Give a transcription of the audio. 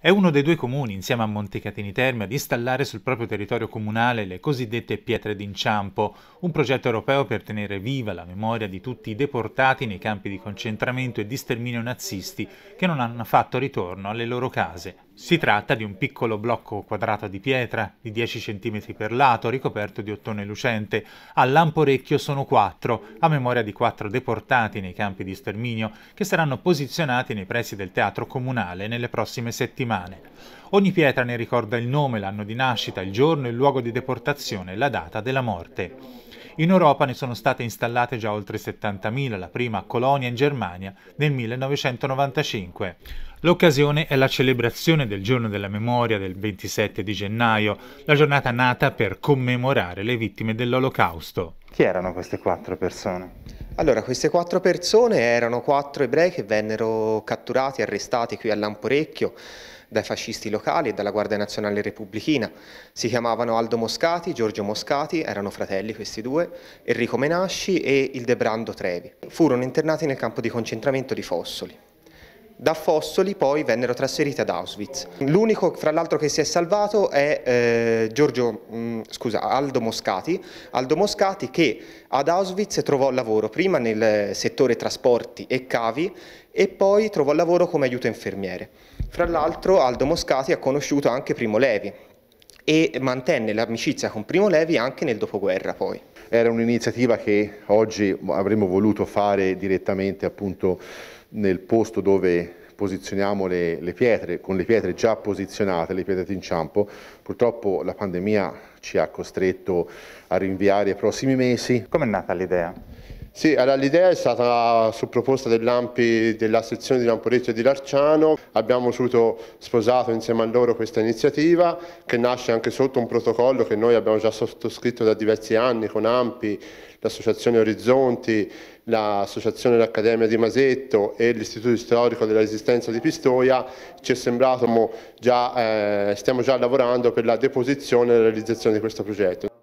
È uno dei due comuni, insieme a Montecatini Terme, ad installare sul proprio territorio comunale le cosiddette pietre d'inciampo, un progetto europeo per tenere viva la memoria di tutti i deportati nei campi di concentramento e di sterminio nazisti che non hanno fatto ritorno alle loro case. Si tratta di un piccolo blocco quadrato di pietra, di 10 cm per lato, ricoperto di ottone lucente. Al lamporecchio sono quattro, a memoria di quattro deportati nei campi di sterminio, che saranno posizionati nei pressi del teatro comunale nelle prossime settimane. Ogni pietra ne ricorda il nome, l'anno di nascita, il giorno, il luogo di deportazione la data della morte. In Europa ne sono state installate già oltre 70.000, la prima a Colonia in Germania nel 1995. L'occasione è la celebrazione del giorno della memoria del 27 di gennaio, la giornata nata per commemorare le vittime dell'Olocausto. Chi erano queste quattro persone? Allora, queste quattro persone erano quattro ebrei che vennero catturati, e arrestati qui a Lamporecchio dai fascisti locali e dalla Guardia Nazionale Repubblichina. Si chiamavano Aldo Moscati, Giorgio Moscati, erano fratelli questi due, Enrico Menasci e Ildebrando Trevi. Furono internati nel campo di concentramento di Fossoli. Da Fossoli poi vennero trasferiti ad Auschwitz. L'unico fra l'altro che si è salvato è eh, Giorgio, mh, mm, scusa, Aldo, Moscati, Aldo Moscati che ad Auschwitz trovò lavoro prima nel settore trasporti e cavi e poi trovò lavoro come aiuto infermiere. Fra l'altro Aldo Moscati ha conosciuto anche Primo Levi, e mantenne l'amicizia con Primo Levi anche nel dopoguerra poi. Era un'iniziativa che oggi avremmo voluto fare direttamente appunto nel posto dove posizioniamo le, le, pietre, con le pietre già posizionate, le pietre d'inciampo. Purtroppo la pandemia ci ha costretto a rinviare i prossimi mesi. Come è nata l'idea? Sì, allora l'idea è stata su proposta dell'AMPI della sezione di Lamporecchio e di Larciano, abbiamo subito sposato insieme a loro questa iniziativa che nasce anche sotto un protocollo che noi abbiamo già sottoscritto da diversi anni con AMPI, l'Associazione Orizzonti, l'Associazione dell'Accademia di Masetto e l'Istituto Storico della Resistenza di Pistoia, ci è sembrato già, eh, stiamo già lavorando per la deposizione e la realizzazione di questo progetto.